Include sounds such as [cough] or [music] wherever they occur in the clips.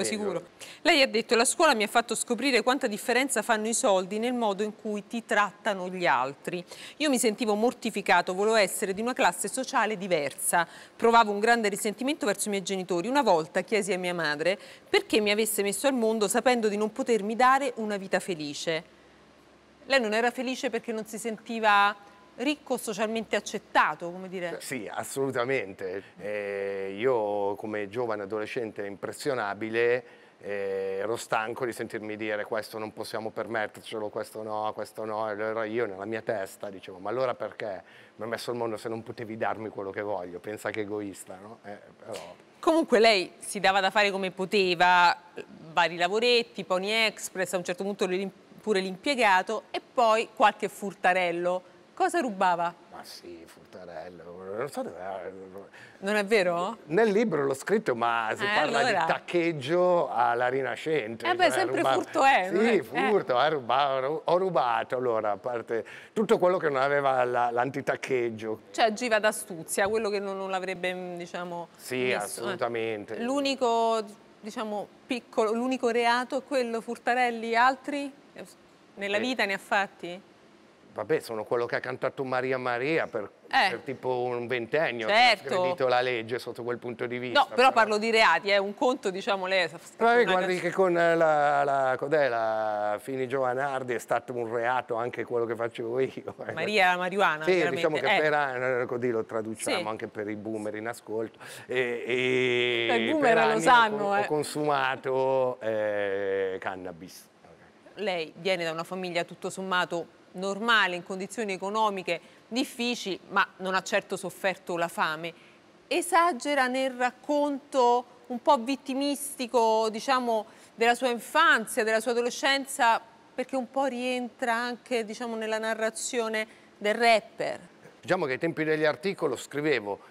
Sicuro. Lei ha detto la scuola mi ha fatto scoprire quanta differenza fanno i soldi nel modo in cui ti trattano gli altri. Io mi sentivo mortificato, volevo essere di una classe sociale diversa. Provavo un grande risentimento verso i miei genitori. Una volta chiesi a mia madre perché mi avesse messo al mondo sapendo di non potermi dare una vita felice. Lei non era felice perché non si sentiva ricco socialmente accettato, come dire. Sì, assolutamente. Eh, io come giovane adolescente impressionabile eh, ero stanco di sentirmi dire questo non possiamo permettercelo, questo no, questo no. E allora io nella mia testa dicevo ma allora perché mi ha messo il mondo se non potevi darmi quello che voglio? Pensa che egoista, no? Eh, però... Comunque lei si dava da fare come poteva, vari lavoretti, Pony Express, a un certo punto pure l'impiegato e poi qualche furtarello Cosa rubava? Ma sì, furtarello. Non, so dove... Eh, non è vero? Nel libro l'ho scritto, ma si eh, parla allora. di taccheggio alla Rinascente. Eh beh, cioè, sempre rubava... furto è. Sì, è... furto, eh. eh. rubava, ho rubato allora, a parte tutto quello che non aveva l'antitaccheggio. La, cioè agiva d'astuzia, quello che non, non l'avrebbe, mm, diciamo... Sì, messo. Eh. assolutamente. L'unico, diciamo, piccolo, l'unico reato è quello, furtarelli, altri? Nella vita ne ha fatti? Vabbè, sono quello che ha cantato Maria Maria per, eh. per tipo un ventennio. Certo. Ha credito la legge sotto quel punto di vista. No, però, però. parlo di reati, è eh. un conto, diciamo, lei... Vabbè, guardi che con la, la, cod'è, la Fini Giovanardi è stato un reato anche quello che facevo io. Eh. Maria Mariuana, Sì, diciamo che eh. per, così lo traduciamo sì. anche per i boomer in ascolto. E, e I boomer lo sanno, ho, ho eh. consumato eh, cannabis. Lei viene da una famiglia tutto sommato normale, in condizioni economiche difficili, ma non ha certo sofferto la fame, esagera nel racconto un po' vittimistico, diciamo, della sua infanzia, della sua adolescenza, perché un po' rientra anche, diciamo, nella narrazione del rapper. Diciamo che ai tempi degli articoli scrivevo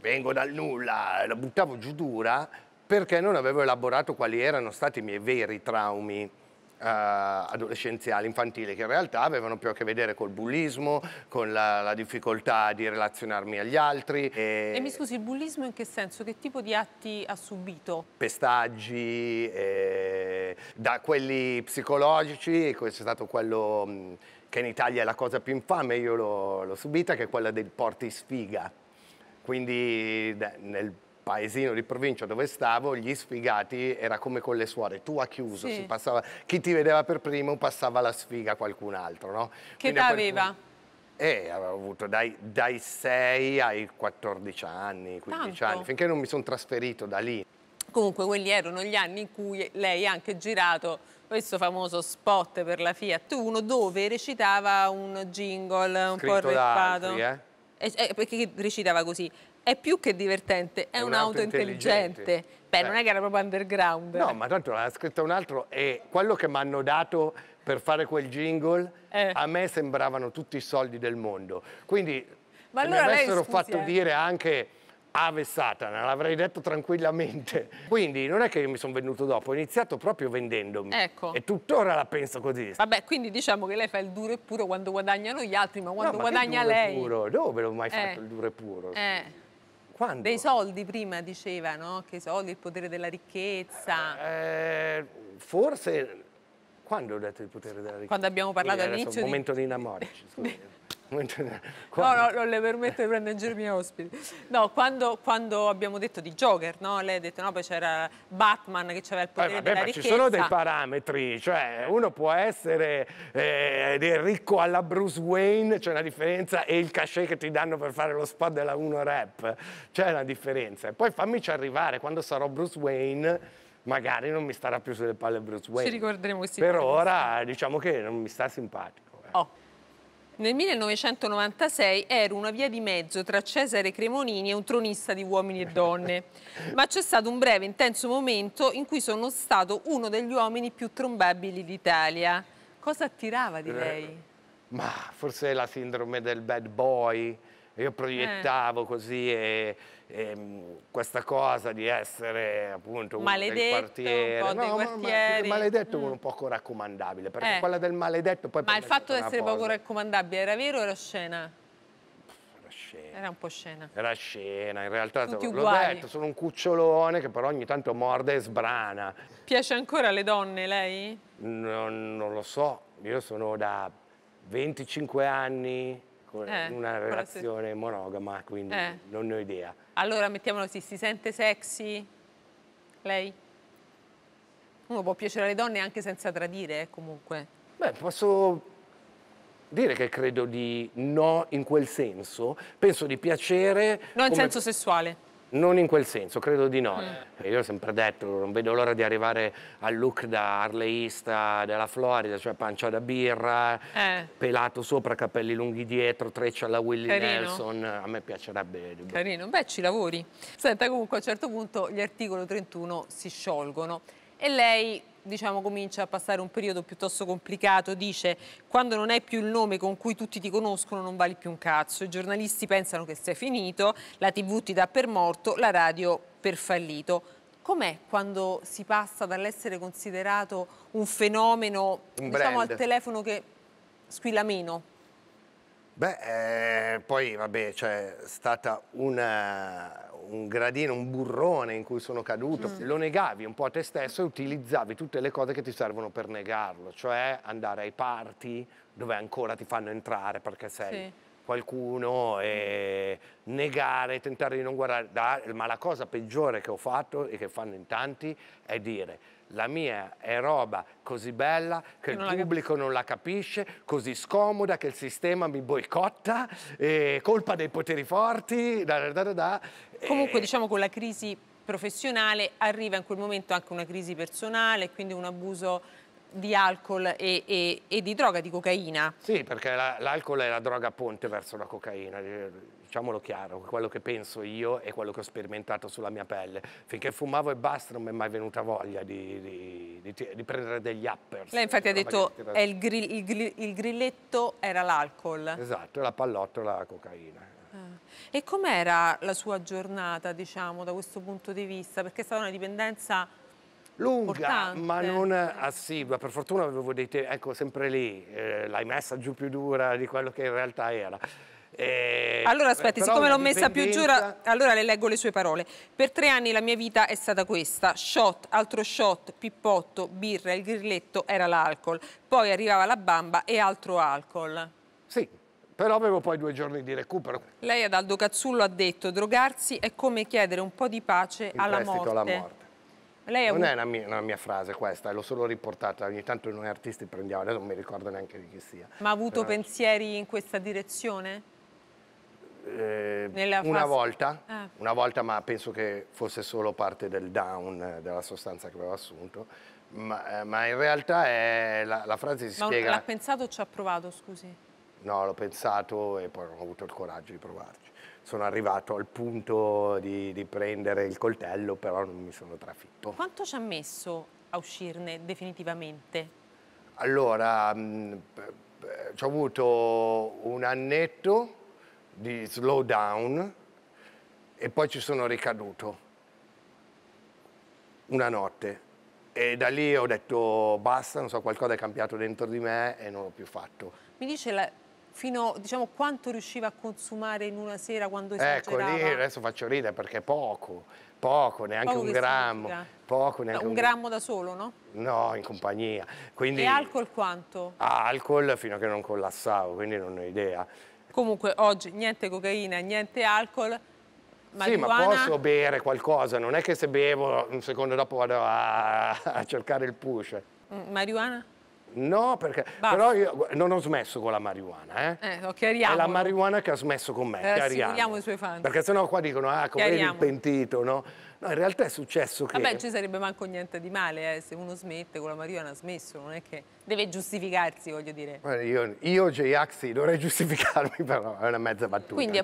vengo dal nulla, la buttavo giù dura perché non avevo elaborato quali erano stati i miei veri traumi eh, adolescenziale, infantile, che in realtà avevano più a che vedere col bullismo, con la, la difficoltà di relazionarmi agli altri. E... e... mi scusi, il bullismo in che senso? Che tipo di atti ha subito? Pestaggi, eh, da quelli psicologici, questo è stato quello mm, che in Italia è la cosa più infame, io l'ho subita, che è quella del porti sfiga. Quindi nel paesino di provincia dove stavo, gli sfigati era come con le suore, tu ha chiuso, sì. passava, chi ti vedeva per primo passava la sfiga a qualcun altro. No? Che età aveva? Eh, avevo avuto dai, 6 ai 14 anni, 15 Tanto. anni, finché non mi sono trasferito da lì. Comunque quelli erano gli anni in cui lei ha anche girato questo famoso spot per la Fiat 1 dove recitava un jingle un Scritto po' reppato. Eh? E, eh, eh, perché recitava così è più che divertente, è, è un'auto intelligente. intelligente. Beh, Beh, non è che era proprio underground. No, ma tanto l'ha scritto un altro e quello che mi hanno dato per fare quel jingle eh. a me sembravano tutti i soldi del mondo. Quindi ma allora mi avessero scusi, fatto eh. dire anche Ave Satana, l'avrei detto tranquillamente. [laughs] Quindi non è che io mi sono venuto dopo, ho iniziato proprio vendendomi. Ecco. E tuttora la penso così. Vabbè, quindi diciamo che lei fa il duro e puro quando guadagnano gli altri, ma quando no, ma guadagna lei... duro e puro? Dove l'ho mai eh. fatto il duro e puro? Eh. Quando? Dei soldi prima diceva, no? Che i soldi, il potere della ricchezza. Eh, forse... Quando ho detto il potere della ricchezza? Quando abbiamo parlato all'inizio di... un momento di innamorarci, [laughs] scusate. No, no, non le permetto di prendere in giro i miei ospiti. No, quando, quando abbiamo detto di Joker, no? Lei ha detto no, poi c'era Batman che aveva il potere eh, vabbè, della ma ricchezza. ci sono dei parametri, cioè uno può essere eh, ricco alla Bruce Wayne, c'è una differenza, e il cachet che ti danno per fare lo spot della 1 Rap, c'è una differenza. E poi fammici arrivare, quando sarò Bruce Wayne magari non mi starà più sulle palle Bruce Wayne. Ci ricorderemo questi Per ora diciamo che non mi sta simpatico. Eh. Oh. Nel 1996 ero una via di mezzo tra Cesare Cremonini e un tronista di uomini e donne, ma c'è stato un breve intenso momento in cui sono stato uno degli uomini più trombabili d'Italia. Cosa attirava di eh, lei? Ma forse la sindrome del bad boy, io eh. proiettavo eh. così e, e, mm, questa cosa di essere appunto maledetto, del quartiere. Un po no, ma, ma, il maledetto mm. un poco raccomandabile, perché eh. quella del maledetto poi... Ma il fatto di essere poco raccomandabile era vero o era scena? Era scena. Era un po' scena. Era scena, in realtà l'ho detto, sono un cucciolone che però ogni tanto morde e sbrana. Piace ancora alle donne lei? No, non lo so, io sono da 25 anni con ecco, eh, una relazione monogama, quindi eh. non ne ho idea. Allora, mettiamolo così, si sente sexy lei? Uno può piacere alle donne anche senza tradire, eh, comunque. Beh, posso dire che credo di no in quel senso, penso di piacere... No in come... senso sessuale. Non in quel senso, credo di no. Mm. Eh, io ho sempre detto, non vedo l'ora di arrivare al look da arleista della Florida, cioè pancia da birra, eh. pelato sopra, capelli lunghi dietro, treccia alla Willie Carino. Nelson. A me piacerebbe. Carino, beh ci lavori. Senta, comunque a un certo punto gli articoli 31 si sciolgono e lei diciamo, comincia a passare un periodo piuttosto complicato, dice quando non hai più il nome con cui tutti ti conoscono non vali più un cazzo, i giornalisti pensano che sei finito, la tv ti dà per morto, la radio per fallito. Com'è quando si passa dall'essere considerato un fenomeno un diciamo, al telefono che squilla meno? Beh, eh, poi vabbè, c'è cioè, stata una, un gradino, un burrone in cui sono caduto, mm. lo negavi un po' a te stesso e utilizzavi tutte le cose che ti servono per negarlo, cioè andare ai party dove ancora ti fanno entrare perché sei... Sì qualcuno e negare, tentare di non guardare, ma la cosa peggiore che ho fatto e che fanno in tanti è dire la mia è roba così bella che, che il non pubblico non la capisce, così scomoda che il sistema mi boicotta, eh, colpa dei poteri forti, da, da, da, Comunque eh... diciamo con la crisi professionale arriva in quel momento anche una crisi personale, quindi un abuso di alcol e, e, e di droga, di cocaina. Sì, perché l'alcol è la droga ponte verso la cocaina, eh, diciamolo chiaro, quello che penso io e quello che ho sperimentato sulla mia pelle. Finché fumavo e basta non mi è mai venuta voglia di, di, di, di prendere degli uppers. Lei infatti ha detto che era... il, grill, il, grill, il, grilletto era l'alcol. Esatto, la pallottola la cocaina. Ah. E com'era la sua giornata, diciamo, da questo punto di vista? Perché è stata una dipendenza lunga Importante. ma non assidua per fortuna avevo dei tempi ecco sempre lì eh, l'hai messa giù più dura di quello che in realtà era eh, allora aspetti, siccome l'ho dipendenza... messa più giura, allora le leggo le sue parole. Per tre anni la mia vita è stata questa, shot, altro shot, pippotto, birra, il grilletto era l'alcol, poi arrivava la bamba e altro alcol. Sì, però avevo poi due giorni di recupero. Lei ad Aldo Cazzullo ha detto drogarsi è come chiedere un po' di pace alla morte. alla morte. Lei non è una mia, una mia, frase questa, l'ho solo riportata, ogni tanto noi artisti prendiamo, adesso non mi ricordo neanche di chi sia. Ma ha avuto Però... Eh, pensieri in questa direzione? Eh, una volta, ah. una volta, ma penso che fosse solo parte del down, eh, della sostanza che avevo assunto, ma, ma in realtà è, la, la, frase si ma spiega... l'ha pensato o ci ha provato, scusi? No, l'ho pensato e poi non ho avuto il coraggio di provarci sono arrivato al punto di, di prendere il coltello, però non mi sono trafitto. Quanto ci ha messo a uscirne definitivamente? Allora, mm, ci ho avuto un annetto di slowdown e poi ci sono ricaduto una notte e da lì ho detto basta, non so, qualcosa è cambiato dentro di me e non l'ho più fatto. Mi dice la, fino diciamo quanto riusciva a consumare in una sera quando esagerava? Ecco, lì adesso faccio ridere perché poco, poco, neanche poco un grammo. Poco, neanche un, un grammo da solo, no? No, in compagnia. Quindi... E alcol quanto? alcol fino a che non collassavo, quindi non ho idea. Comunque oggi niente cocaina, niente alcol, Marijuana. Sì, ma posso bere qualcosa, non è che se bevo un secondo dopo vado a, a cercare il push. Mm, marijuana? No, perché Va. però io non ho smesso con la marijuana, eh? Eh, chiariamo. È la marijuana che ha smesso con me, eh, chiariamo. i suoi fan. Perché sennò qua dicono, ah, come il pentito, no? No, in realtà è successo che... Vabbè, ci sarebbe manco niente di male, eh? se uno smette, con la marijuana ha smesso, non è che deve giustificarsi, voglio dire. Io, io J-Axi, dovrei [laughs] giustificarmi, però è una mezza battuta. Quindi,